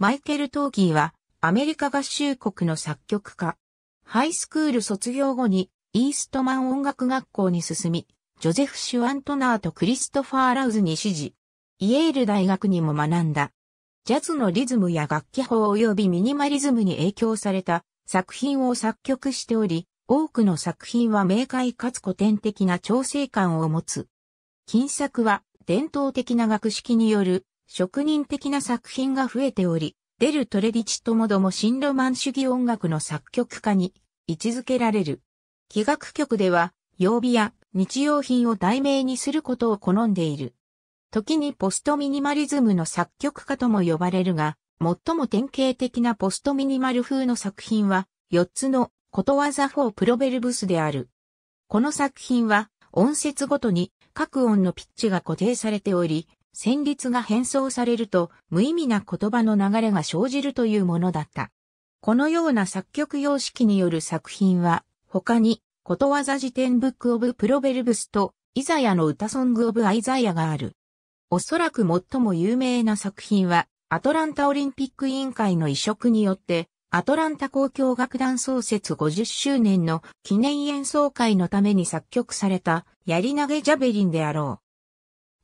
マイケル・トーキーは、アメリカ合衆国の作曲家。ハイスクール卒業後に、イーストマン音楽学校に進み、ジョゼフ・シュワントナーとクリストファー・ラウズに師事。イエール大学にも学んだ。ジャズのリズムや楽器法及びミニマリズムに影響された作品を作曲しており、多くの作品は明快かつ古典的な調整感を持つ。金作は伝統的な楽式による職人的な作品が増えており、デル・トレディチともども新ロマン主義音楽の作曲家に位置づけられる。器楽曲では、曜日や日用品を題名にすることを好んでいる。時にポストミニマリズムの作曲家とも呼ばれるが、最も典型的なポストミニマル風の作品は、4つのことわざ4プロベルブスである。この作品は、音節ごとに各音のピッチが固定されており、旋律が変装されると無意味な言葉の流れが生じるというものだった。このような作曲様式による作品は、他に、ことわざ辞典ブックオブプロベルブスと、イザヤの歌ソングオブアイザヤがある。おそらく最も有名な作品は、アトランタオリンピック委員会の移植によって、アトランタ公共楽団創設50周年の記念演奏会のために作曲された、やり投げジャベリンであろう。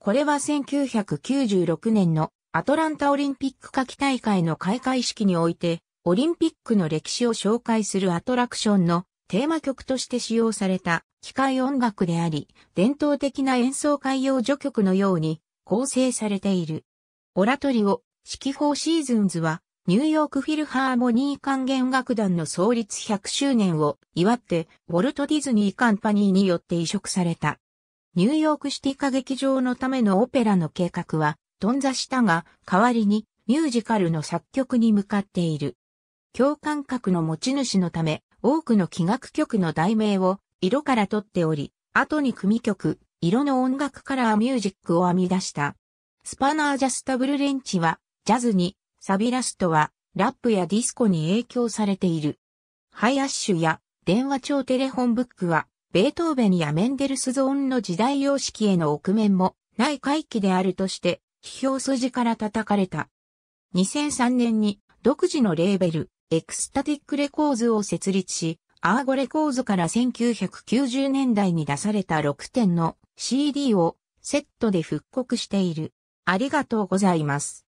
これは1996年のアトランタオリンピック夏季大会の開会式において、オリンピックの歴史を紹介するアトラクションのテーマ曲として使用された機械音楽であり、伝統的な演奏会用序曲のように構成されている。オラトリオ、四季法シーズンズは、ニューヨークフィルハーモニー管弦楽団の創立100周年を祝って、ウォルト・ディズニー・カンパニーによって移植された。ニューヨークシティ歌劇場のためのオペラの計画は、頓挫したが、代わりにミュージカルの作曲に向かっている。共感覚の持ち主のため、多くの器楽曲の題名を色から取っており、後に組曲、色の音楽カラーミュージックを編み出した。スパナージャスタブルレンチは、ジャズに、サビラストは、ラップやディスコに影響されている。ハイアッシュや、電話帳テレホンブックは、ベートーベンやメンデルスゾーンの時代様式への臆面もない回帰であるとして、批評筋から叩かれた。2003年に独自のレーベル、エクスタティックレコーズを設立し、アーゴレコーズから1990年代に出された6点の CD をセットで復刻している。ありがとうございます。